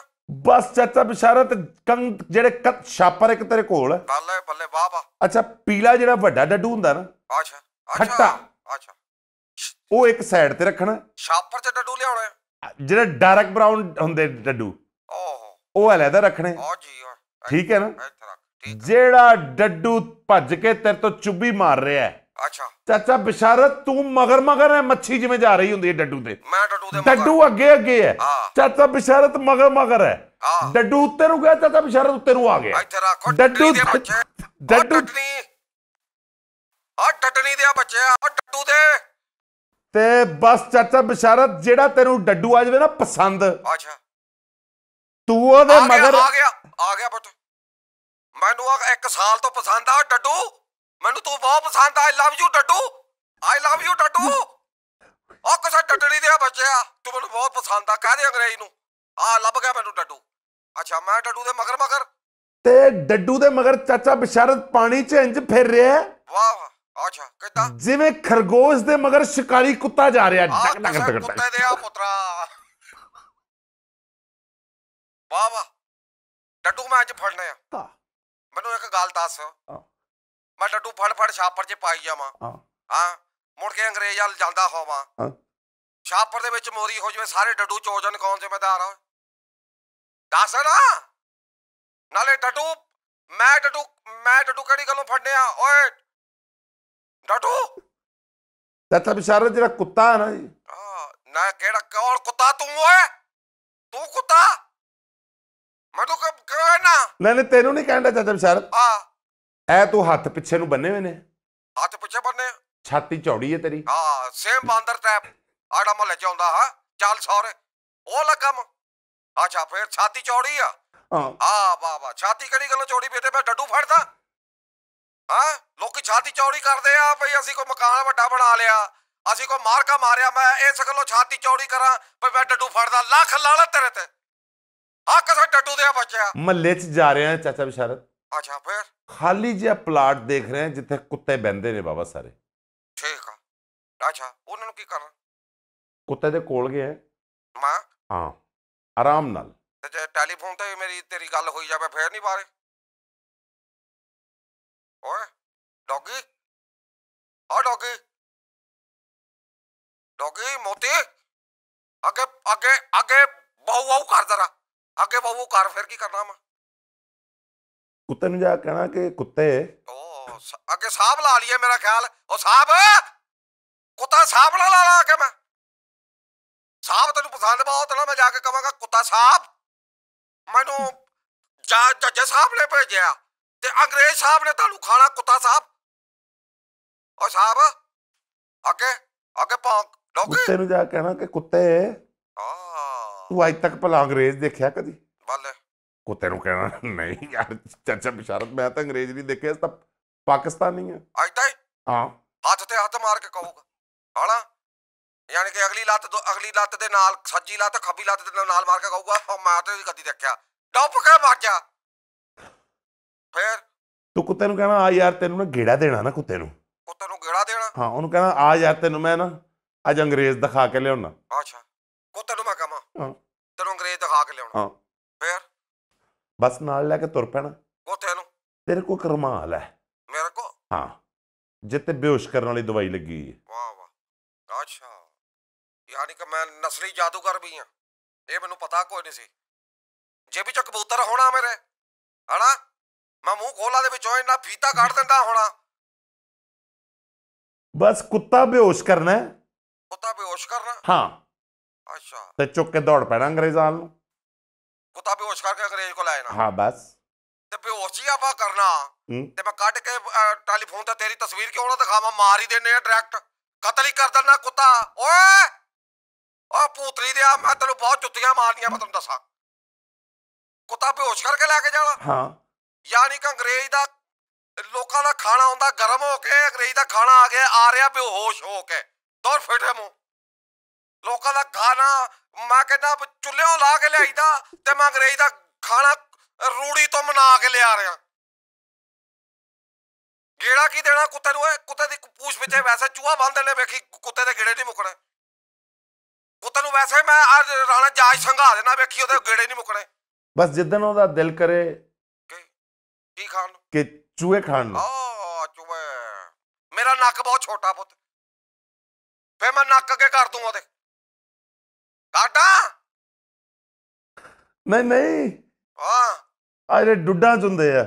ਬਸ ਚਾਚਾ ਬਿਸ਼ਾਰਤ ਕੰਗ ਜਿਹੜੇ ਕੱਤ ਛਾਪਰ ਇੱਕ ਤੇਰੇ ਕੋਲ ਬੱਲੇ ਬੱਲੇ ਵਾਹ ਵਾਹ ਅੱਛਾ ਪੀਲਾ ਜਿਹੜਾ ਵੱਡਾ ਡੱਡੂ ਹੁੰਦਾ ਨਾ ਅੱਛਾ ਖੱਟਾ ਅੱਛਾ ਉਹ ਇੱਕ ਸਾਈਡ ਤੇ ਰੱਖਣਾ ਸ਼ਾਪਰ ਚ ਡੱਡੂ ਲਿਆਉਣਾ ਜਿਹੜਾ ਡਾਰਕ ਬਰਾਊਨ ਹੁੰਦੇ ਡੱਡੂ ਉਹ ਉਹ ਅਲੱਗ ਰੱਖਣੇ ਹਾਂ ਜੀ ਠੀਕ ਹੈ ਨਾ ਜਿਹੜਾ ਡੱਡੂ ਭੱਜ ਕੇ ਤੇਰੇ ਤੋਂ ਚੁੱਭੀ ਮਾਰ ਰਿਹਾ ਹੈ ਅੱਛਾ ਚਾਚਾ ਬਿਸ਼ਾਰਤ ਤੂੰ ਮਗਰ ਮਗਰ ਹੈ ਮੱਛੀ ਜਿਵੇਂ ਜਾ ਰਹੀ ਹੁੰਦੀ ਹੈ ਡੱਡੂ ਤੇ ਮੈਂ ਡੱਡੂ ਦੇ ਡੱਡੂ ਅੱਗੇ ਅੱਗੇ ਹੈ ਚਾਚਾ ਬਿਸ਼ਾਰਤ ਮਗਰ ਮਗਰ ਹੈ ਡੱਡੂ ਉੱਤੇ ਨੂੰ ਗਿਆ ਚਾਚਾ ਬਿਸ਼ਾਰਤ ਉੱਤੇ ਨੂੰ ਆ ਗਿਆ ਇੱਥੇ ਡੱਡੂ ਦੇ ਬੱਚੇ ਡੱਡੂ ਆ ਡੱਡਣੀ ਦੇ ਬੱਚੇ ਆ ਡੱਡੂ ਦੇ ਤੇ ਬਸ ਚਾਚਾ ਬਿਸ਼ਾਰਤ ਜਿਹੜਾ ਤੈਨੂੰ ਡੱਡੂ ਆ ਜਵੇ ਨਾ ਪਸੰਦ ਅੱਛਾ ਤੂੰ ਉਹਦੇ ਮਗਰ ਆ ਗਿਆ ਆ ਗਿਆ ਪੁੱਤ ਮੈਨੂੰ ਆ ਇੱਕ ਸਾਲ ਤੋਂ ਪਸੰਦ ਆ ਡੱਡੂ ਮੈਨੂੰ ਤੂੰ ਬਹੁਤ ਪਸੰਦ ਆ ਆਈ ਲਵ ਯੂ ਡੱਡੂ ਆਈ ਲਵ ਯੂ ਡੱਡੂ ਉਹ ਕਿਸੇ ਡੱਡੜੀ ਦੇ ਬੱਚਿਆ ਤੂੰ ਮੈਨੂੰ ਬਹੁਤ ਪਸੰਦ ਆ ਕਹਦੇ ਅੰਗਰੇਜ਼ ਨੂੰ ਆ ਲੱਭ ਗਿਆ ਮੈਨੂੰ ਡੱਡੂ ਅੱਛਾ ਮੈਂ ਡੱਡੂ ਦੇ ਮਗਰ ਮਗਰ ਤੇ ਡੱਡੂ ਦੇ ਮਗਰ ਚਾਚਾ ਬਿਸ਼ਾਰਤ ਪਾਣੀ 'ਚ ਇੰਜ ਫਿਰ ਰਿਹਾ ਵਾਹ ਵਾਹ ਅੱਛਾ ਕਿੱਦਾਂ ਜਿਵੇਂ ਖਰਗੋਸ਼ ਦੇ ਮਗਰ ਸ਼ਿਕਾਰੀ ਕੁੱਤਾ ਜਾ ਰਿਹਾ ਡਕ ਡਕ ਡਕ ਕੁੱਤੇ ਦੇ ਆ ਪੁੱਤਰਾ ਵਾਹ ਵਾਹ ਡੱਡੂ ਮੈਂ ਅੱਜ ਫੜਨੇ ਆ ਮੈਨੂੰ ਇੱਕ ਗੱਲ ਦੱਸ ਮੈਂ ਡੱਡੂ ਫੜ ਫੜ ਛਾਪਰ 'ਚ ਪਾਈ ਜਾਵਾਂ ਹਾਂ ਮੁੜ ਕੇ ਅੰਗਰੇਜ਼ ਵਾਲ ਜਾਂਦਾ ਹੋਵਾਂ ਛਾਪਰ ਦੇ ਵਿੱਚ ਮੋਰੀ ਹੋ ਜਵੇ ਸਾਰੇ ਡੱਡੂ ਚੋਜਨ ਕੌਣ ਜ਼ਿੰਮੇਦਾਰ ਆ ਦੱਸ ਨਾ ਨਾਲੇ ਡੱਡੂ ਮੈਂ ਡੱਡੂ ਮੈਂ ਡੱਡੂ ਕਿਹੜੀ ਗੱਲੋਂ ਫੜਨੇ ਆ ਓਏ ਡਾਟੂ ਤੇਥਾ ਵਿਚਾਰਾ ਜਿਹੜਾ ਕੁੱਤਾ ਹੈ ਨਾ ਜੀ ਹਾਂ ਨਾ ਕਿਹੜਾ ਕੌਣ ਕੁੱਤਾ ਤੂੰ ਓਏ ਤੂੰ ਕੁੱਤਾ ਮੈਂ ਤੂੰ ਕਹਿਣਾ ਨਹੀਂ ਨਹੀਂ ਤੈਨੂੰ ਨਹੀਂ ਕਹਿੰਦਾ ਚਾਚਾ ਵਿਚਾਰਾ ਹਾਂ ਐ ਤੂੰ ਹੱਥ ਪਿੱਛੇ ਨੂੰ ਬੰਨੇ ਹੋਏ ਨੇ ਹੱਥ ਪਿੱਛੇ ਬੰਨੇ ਛਾਤੀ ਚੌੜੀ ਹੈ ਤੇਰੀ ਹਾਂ ਸੇਮ ਬਾਂਦਰ ਟੈਪ ਆੜਾ ਮੋਲੇ ਚ ਆਉਂਦਾ ਹਾਂ ਚੱਲ ਸੌਰੇ ਉਹ ਲਗਮ ਅੱਛਾ ਫੇਰ ਛਾਤੀ ਚੌੜੀ ਆ ਹਾਂ ਆ ਵਾ ਵਾ ਛਾਤੀ ਕਿਹੜੀ ਗੱਲ ਚੌੜੀ ਬੇਟੇ ਮੈਂ ਡੱਡੂ ਫੜਦਾ ਹਾਂ ਲੋਕੀ ਛਾਤੀ ਚੌੜੀ ਕਰਦੇ ਆ ਭਈ ਅਸੀਂ ਕੋਈ ਮਕਾਨ ਵੱਡਾ ਬਣਾ ਲਿਆ ਅਸੀਂ ਕੋਈ ਮਾਰਕਾ ਮਾਰਿਆ ਮੈਂ ਇਸ ਗੱਲੋਂ ਛਾਤੀ ਚੌੜੀ ਕਰਾਂ ਭਈ ਮੈਂ ਡੱਡੂ ਫੜਦਾ ਲੱਖ ਲਾਲਾ ਤੇਰੇ ਤੇ ਆ ਕਿਸੇ ਡੱਡੂ ਦੇ ਬੱਚਿਆ ਮੱਲੇ 'ਚ ਜਾ ਰਹੇ ਆ ਚਾਚਾ ਬਿਸ਼ਾਰਤ ਅੱਛਾ ਫੇਰ ਖਾਲੀ ਜਿਹਾ ਪਲਾਟ ਦੇਖ ਰਹੇ ਆ ਜਿੱਥੇ ਕੁੱਤੇ ਬੈੰਦੇ ਨੇ ਬਾਬਾ ਸਾਰੇ ਠੀਕ ਆ ਅੱਛਾ ਉਹਨਾਂ ਨੂੰ ਕੀ ਕਰਾਂ ਕੁੱਤੇ ਦੇ ਕੋਲ ਗਿਆ ਮਾਂ ਹਾਂ ਆਰਾਮ ਨਾਲ ਤੇ ਟੈਲੀਫੋਨ ਤੇ ਮੇਰੀ ਤੇਰੀ ਗੱਲ ਹੋਈ ਜਾਵੇ ਫੇਰ ਨਹੀਂ ਬਾਰੇ ਓਏ ਡੌਗੀ ਆ ਡੌਗੀ ਡੌਗੀ ਮੋਤੀ ਅੱਗੇ ਅੱਗੇ ਅੱਗੇ ਬਾਉ ਬਾਉ ਕਰ ਜ਼ਰਾ ਅੱਗੇ ਬਾਉ ਕਰ ਫਿਰ ਕੀ ਕਰਨਾ ਮੈਂ ਕੁੱਤੇ ਨੂੰ ਜਾ ਕਹਿਣਾ ਕਿ ਕੁੱਤੇ ਓ ਅੱਗੇ ਸਾਹਬ ਲਾ ਲਈਏ ਮੇਰਾ ਖਿਆਲ ਓ ਸਾਹਬ ਕੁੱਤਾ ਸਾਹਬ ਨਾਲ ਲਾ ਲਾ ਕੇ ਮੈਂ ਸਾਹਬ ਤੈਨੂੰ ਪਸੰਦ ਬਹੁਤ ਨਾ ਮੈਂ ਜਾ ਕੇ ਕਵਾਂਗਾ ਕੁੱਤਾ ਸਾਹਬ ਮੈਨੂੰ ਜਾ ਜੱਜ ਸਾਹਬ ਨੇ ਭੇਜਿਆ ਤੇ ਅੰਗਰੇਜ਼ ਸਾਹਿਬ ਨੇ ਤੁਹਾਨੂੰ ਖਾਣਾ ਕੁੱਤਾ ਸਾਹਿਬ ਓ ਸਾਹਿਬ ਅੱਗੇ ਅੱਗੇ ਪੌਂਕ ਲੋਕੇ ਕੁੱਤੇ ਨੂੰ ਜਾ ਕਹਿਣਾ ਕਿ ਕੁੱਤੇ ਆ ਤੂੰ ਅੱਜ ਤੱਕ ਭਲਾ ਅੰਗਰੇਜ਼ ਦੇਖਿਆ ਕਦੀ ਬੱਲੇ ਕੁੱਤੇ ਨੂੰ ਕਹਿਣਾ ਨਹੀਂ ਯਾਰ ਚਾਚਾ ਬਿਸ਼ਾਰਤ ਮੈਂ ਤਾਂ ਅੰਗਰੇਜ਼ ਨਹੀਂ ਦੇਖਿਆ ਤਾਂ ਪਾਕਿਸਤਾਨੀ ਆ ਅੱਜ ਹਾਂ ਹੱਥ ਤੇ ਹੱਥ ਮਾਰ ਕੇ ਕਹੂਗਾ ਹਾਲਾ ਯਾਨੀ ਕਿ ਅਗਲੀ ਲੱਤ ਤੋਂ ਅਗਲੀ ਲੱਤ ਦੇ ਨਾਲ ਸੱਜੀ ਲੱਤ ਖੱਬੀ ਲੱਤ ਦੇ ਨਾਲ ਮਾਰ ਕੇ ਕਹੂਗਾ ਮੈਂ ਤਾਂ ਕਦੀ ਦੇਖਿਆ ਡੱਪ ਕੇ ਮਾਰ ਗਿਆ ਤੂੰ ਕੁੱਤੇ ਨੂੰ ਕਹਿਣਾ ਆ ਯਾਰ ਤੈਨੂੰ ਨਾ ਘੇੜਾ ਦੇਣਾ ਨਾ ਕੁੱਤੇ ਨੂੰ ਕੁੱਤੇ ਨੂੰ ਘੇੜਾ ਦੇਣਾ ਹਾਂ ਉਹਨੂੰ ਕਹਿਣਾ ਆ ਯਾਰ ਤੈਨੂੰ ਮੈਂ ਨਾ ਅੱਜ ਅੰਗਰੇਜ਼ ਦਿਖਾ ਕੇ ਲਿਆਉਣਾ ਅੱਛਾ ਕੁੱਤੇ ਨੂੰ ਮੈਂ ਕਹਾਂ ਹਾਂ ਤੈਨੂੰ ਅੰਗਰੇਜ਼ ਦਿਖਾ ਕੇ ਲਿਆਉਣਾ ਹਾਂ ਫੇਰ ਬਸ ਨਾਲ ਲੈ ਕੇ ਤੁਰ ਪੈਣਾ ਕੁੱਤੇ ਨੂੰ ਤੇਰੇ ਕੋ ਕਰਮਾਲ ਹੈ ਮੇਰੇ ਕੋ ਹਾਂ ਜਿੱਤੇ ਬੇਹੋਸ਼ ਕਰਨ ਵਾਲੀ ਦਵਾਈ ਲੱਗੀ ਹੈ ਵਾਹ ਵਾਹ ਅੱਛਾ ਯਾਨੀ ਕਿ ਮੈਂ ਨਸਲੀ ਜਾਦੂਗਰ ਵੀ ਆ ਇਹ ਮੈਨੂੰ ਪਤਾ ਕੋਈ ਨਹੀਂ ਸੀ ਜੇ ਵੀ ਚ ਕਬੂਤਰ ਹੋਣਾ ਮੇਰੇ ਹਣਾ ਮੈਂ ਮੂੰਹ ਖੋਲਾ ਦੇ ਵਿੱਚੋਂ ਇਹਨਾਂ ਫੀਤਾ ਕੱਢ ਦਿੰਦਾ ਹੋਣਾ ਬਸ ਕੁੱਤਾ ਬੇਹੋਸ਼ ਕਰਨਾ ਹੈ। ਕੁੱਤਾ ਬੇਹੋਸ਼ ਕਰਨਾ ਹਾਂ ਅੱਛਾ ਤੇ ਚੁੱਕ ਕੇ ਦੌੜ ਪੈਣਾ ਅੰਗਰੇਜ਼ਾਂ ਨੂੰ ਕੁੱਤਾ ਬੇਹੋਸ਼ ਕਰਕੇ ਅੰਗਰੇਜ਼ ਕੋਲ ਆਇਆ ਨਾ ਹਾਂ ਬਸ ਤੇ ਬੇਹੋਸ਼ ਹੀ ਆਪਾਂ ਕਰਨਾ ਤੇ ਮੈਂ ਕੱਢ ਕੇ ਟੈਲੀਫੋਨ ਤੇ ਤੇਰੀ ਤਸਵੀਰ ਕਿਉਂ ਨਾ ਦਿਖਾਵਾਂ ਮਾਰ ਹੀ ਦੇਣੇ ਆ ਡਾਇਰੈਕਟ ਕਤਲ ਹੀ ਕਰ ਦਿੰਦਾ ਕੁੱਤਾ ਓਏ ਓ ਪੂਤਰੀ ਦੇ ਆ ਮੈਂ ਤੈਨੂੰ ਬਹੁਤ ਜੁੱਤੀਆਂ ਮਾਰਨੀਆਂ ਮੈਂ ਤੈਨੂੰ ਦੱਸਾਂ ਕੁੱਤਾ ਬੇਹੋਸ਼ ਕਰਕੇ ਲੈ ਕੇ ਜਾਣਾ ਹਾਂ ਯਾਨੀ ਕਿ ਅੰਗਰੇਜ਼ ਦਾ ਲੋਕਾਂ ਦਾ ਖਾਣਾ ਹੁੰਦਾ ਗਰਮ ਹੋ ਕੇ ਅੰਗਰੇਜ਼ ਦਾ ਖਾਣਾ ਆ ਗਿਆ ਆ ਰਿਹਾ ਹੋਸ਼ ਹੋ ਕੇ ਦੌਰ ਫਿਟੇ ਮੂੰ ਲੋਕਾਂ ਦਾ ਖਾਣਾ ਮੈਂ ਕਹਿੰਦਾ ਚੁੱਲ੍ਹੇੋਂ ਲਾ ਕੇ ਲਿਆਈਦਾ ਤੇ ਮੈਂ ਅੰਗਰੇਜ਼ ਦਾ ਖਾਣਾ ਰੂੜੀ ਤੋਂ ਮਨਾ ਕੇ ਲਿਆ ਰਿਆਂ ਗੇੜਾ ਕੀ ਦੇਣਾ ਕੁੱਤੇ ਨੂੰ ਓਏ ਕੁੱਤੇ ਦੀ ਪੂਛ ਵਿੱਚ ਵੈਸੇ ਚੂਹਾ ਬੰਨ ਦੇਣੇ ਵੇਖੀ ਕੁੱਤੇ ਦੇ ਗੇੜੇ ਨਹੀਂ ਮੁਕਣੇ ਕੁੱਤੇ ਨੂੰ ਵੈਸੇ ਮੈਂ ਅੱਜ ਰਾਣਾ ਜਾਜ ਸੰਘਾ ਦੇਣਾ ਵੇਖੀ ਉਹਦੇ ਗੇੜੇ ਨਹੀਂ ਮੁਕਣੇ ਬਸ ਜਿੱਦਨ ਉਹਦਾ ਦਿਲ ਕਰੇ ਕੀ ਖਾਣ ਨੂੰ ਕਿ ਚੂਹੇ ਖਾਣ ਨੂੰ ਆ ਚੂਹੇ ਮੇਰਾ ਨੱਕ ਬਹੁਤ ਛੋਟਾ ਪੁੱਤ ਫੇ ਮੈਂ ਨੱਕ ਅੱਗੇ ਕਰ ਦੂੰ ਉਹਦੇ ਕਾਟਾ ਨਹੀਂ ਨਹੀਂ ਹਾਂ ਆ ਜਿਹੜੇ ਡੁੱਡਾਂ ਚ ਹੁੰਦੇ ਆ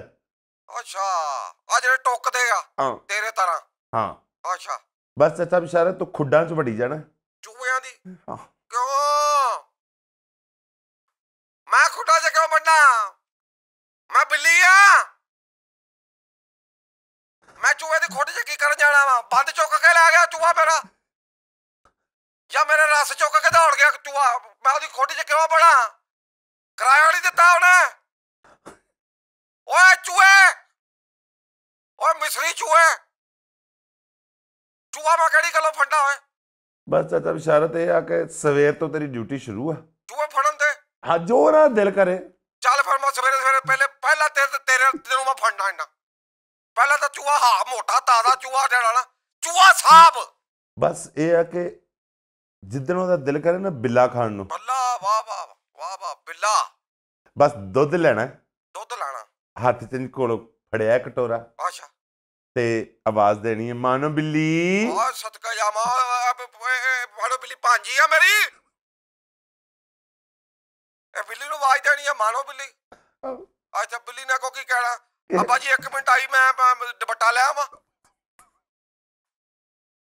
ਅੱਛਾ ਆ ਜਿਹੜੇ ਟੋਕਦੇ ਆ ਤੇਰੇ ਤਰ੍ਹਾਂ ਹਾਂ ਅੱਛਾ ਬਸ ਚਾਚਾ ਬਿਸ਼ਾਰੇ ਤੂੰ ਖੁੱਡਾਂ ਚ ਵੜੀ ਜਾਣਾ ਚੂਹਿਆਂ ਦੀ ਕਿਉਂ ਮੈਂ ਖੁੱਡਾਂ ਚ ਕਿਉਂ ਵੱਡਾ ਮੈਂ ਬਿੱਲੀ ਆ ਮੈਂ ਚੂਹੇ ਦੀ ਖੋਟੀ 'ਚ ਕੀ ਕਰਨ ਜਾਣਾ ਵਾ ਬੰਦ ਚੁੱਕ ਕੇ ਲੈ ਗਿਆ ਚੂਹਾ ਮੇਰਾ ਜਾਂ ਮੇਰੇ ਰਸ ਚੁੱਕ ਕੇ ਦੌੜ ਗਿਆ ਚੂਹਾ ਮੈਂ ਉਹਦੀ ਖੋਟੀ 'ਚ ਕਿਉਂ ਬੜਾ ਕਿਰਾਇਆ ਨਹੀਂ ਦਿੱਤਾ ਉਹਨੇ ਓਏ ਚੂਹੇ ਓਏ ਮਿਸਰੀ ਚੂਹੇ ਚੂਹਾ ਮੈਂ ਕਿਹੜੀ ਗੱਲੋਂ ਫੰਡਾ ਹੋਏ ਬਸ ਤਾਂ ਇਸ਼ਾਰਤ ਇਹ ਆ ਕਿ ਸਵੇਰ ਤੋਂ ਤੇਰੀ ਡਿਊਟੀ ਸ਼ੁਰੂ ਆ ਚੂਹੇ ਫੜਨ ਤੇ ਹਾਂ ਜੋ ਨਾ ਦਿਲ ਕਰੇ ਚੱਲ ਫਿਰ ਮੈਂ ਸਵੇਰੇ ਸਵੇਰੇ ਪਹਿਲੇ ਪਹਿਲਾ ਤੇਰੇ ਤੇਰੇ ਤੈਨੂੰ ਮੈਂ ਫੜਨਾ ਇੰਨਾ ਪਹਿਲਾਂ ਤਾਂ ਚੂਹਾ ਹਾ ਮੋਟਾ ਤਾਜ਼ਾ ਚੂਹਾ ਜਿਹੜਾ ਨਾ ਚੂਹਾ ਸਾਹਿਬ ਬਸ ਇਹ ਆ ਕਿ ਜਿੱਦਣ ਉਹਦਾ ਦਿਲ ਕਰੇ ਨਾ ਬਿੱਲਾ ਖਾਣ ਨੂੰ ਬੱਲਾ ਵਾਹ ਵਾਹ ਵਾਹ ਵਾਹ ਬਿੱਲਾ ਬਸ ਦੁੱਧ ਲੈਣਾ ਦੁੱਧ ਲੈਣਾ ਹੱਥ ਚ ਕੋਲ ਫੜਿਆ ਕਟੋਰਾ ਆਸ਼ਾ ਤੇ ਆਵਾਜ਼ ਦੇਣੀ ਹੈ ਮਾਨੋ ਬਿੱਲੀ ਆ ਸਦਕਾ ਜਾਮਾ ਮਾਨੋ ਬਿੱਲੀ ਪਾਂਜੀ ਆ ਮੇਰੀ ਇਹ ਬਿੱਲੀ ਨੂੰ ਆਵਾਜ਼ ਦੇਣੀ ਹੈ ਮਾਨੋ ਬਿੱਲੀ ਅੱਛਾ ਬਿੱਲੀ ਨੇ ਕੋ ਕੀ ਕਹਿਣਾ ਬਾਬਾ ਜੀ 1 ਮਿੰਟ ਆਈ ਮੈਂ ਦੁਪੱਟਾ ਲਿਆ ਵਾ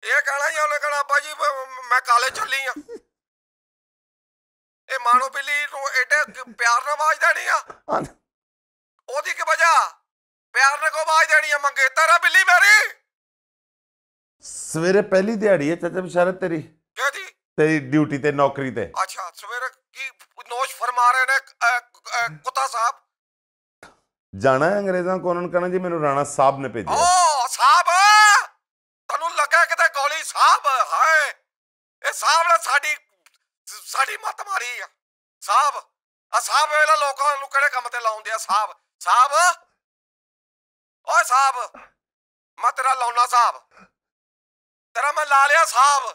ਇਹ ਕਹਣਾ ਹੀ ਉਹਨੇ ਕਹਣਾ ਬਾਬਾ ਜੀ ਮੈਂ ਕਾਲਜ ਚੱਲੀ ਆ ਇਹ ਮਾਨੋ ਬਿੱਲੀ ਨੂੰ ਐਡੇ ਪਿਆਰ ਨਾਲ ਆਵਾਜ਼ ਦੇਣੀ ਆ ਉਹਦੀ ਕਿ ਵਜ੍ਹਾ ਪਿਆਰ ਨਾਲ ਕੋ ਆਵਾਜ਼ ਦੇਣੀ ਆ ਮੰਗੇ ਤੇਰਾ ਬਿੱਲੀ ਮੇਰੀ ਸਵੇਰੇ ਪਹਿਲੀ ਦਿਹਾੜੀ ਹੈ ਚਾਚਾ ਬਿਸ਼ਾਰਤ ਤੇਰੀ ਕਿਹਦੀ ਤੇਰੀ ਡਿਊਟੀ ਤੇ ਨੌਕਰੀ ਤੇ ਅੱਛਾ ਸਵੇਰੇ ਕੀ ਨੋਸ਼ ਫਰਮਾ ਰਹੇ ਨੇ ਕੁੱਤਾ ਸਾਹਿਬ ਜਾਣਾ ਹੈ ਅੰਗਰੇਜ਼ਾਂ ਕੋਲ ਉਹਨਾਂ ਨੂੰ ਜੀ ਮੈਨੂੰ ਰਾਣਾ ਸਾਹਿਬ ਨੇ ਭੇਜਿਆ ਓ ਸਾਹਿਬ ਤੁਹਾਨੂੰ ਲੱਗਾ ਕਿਤੇ ਗੋਲੀ ਸਾਹਿਬ ਹਾਏ ਇਹ ਸਾਹਿਬ ਨੇ ਸਾਡੀ ਸਾਡੀ ਮੱਤ ਮਾਰੀ ਆ ਸਾਹਿਬ ਆ ਸਾਹਿਬ ਵੇਲੇ ਲੋਕਾਂ ਨੂੰ ਕਿਹੜੇ ਕੰਮ ਤੇ ਲਾਉਂਦੇ ਆ ਸਾਹਿਬ ਸਾਹਿਬ ਓਏ ਸਾਹਿਬ ਮੈਂ ਤੇਰਾ ਲਾਉਣਾ ਸਾਹਿਬ ਤੇਰਾ ਮੈਂ ਲਾ ਲਿਆ ਸਾਹਿਬ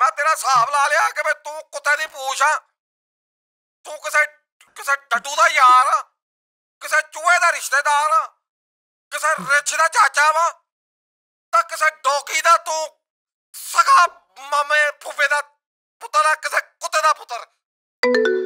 ਮੈਂ ਤੇਰਾ ਸਾਹਿਬ ਲਾ ਲਿਆ ਕਿ ਬਈ ਤੂੰ ਕੁੱਤੇ ਦੀ ਪੂਛ ਆ ਤੂੰ ਕਿਸੇ ਕਿਸੇ ਡੱਡੂ ਦਾ ਯਾਰ ਆ ਕਿਸੇ ਚੂਹੇ ਦਾ ਰਿਸ਼ਤੇਦਾਰ ਕਿਸੇ ਰਿਛ ਦਾ ਚਾਚਾ ਵਾ ਤਾਂ ਕਿਸੇ ਡੋਕੀ ਦਾ ਤੂੰ ਸਗਾ ਮਾਮੇ ਫੁੱਫੇ ਦਾ ਪੁੱਤਰ ਆ ਕਿਸੇ ਕੁੱਤੇ ਦਾ ਪੁੱਤਰ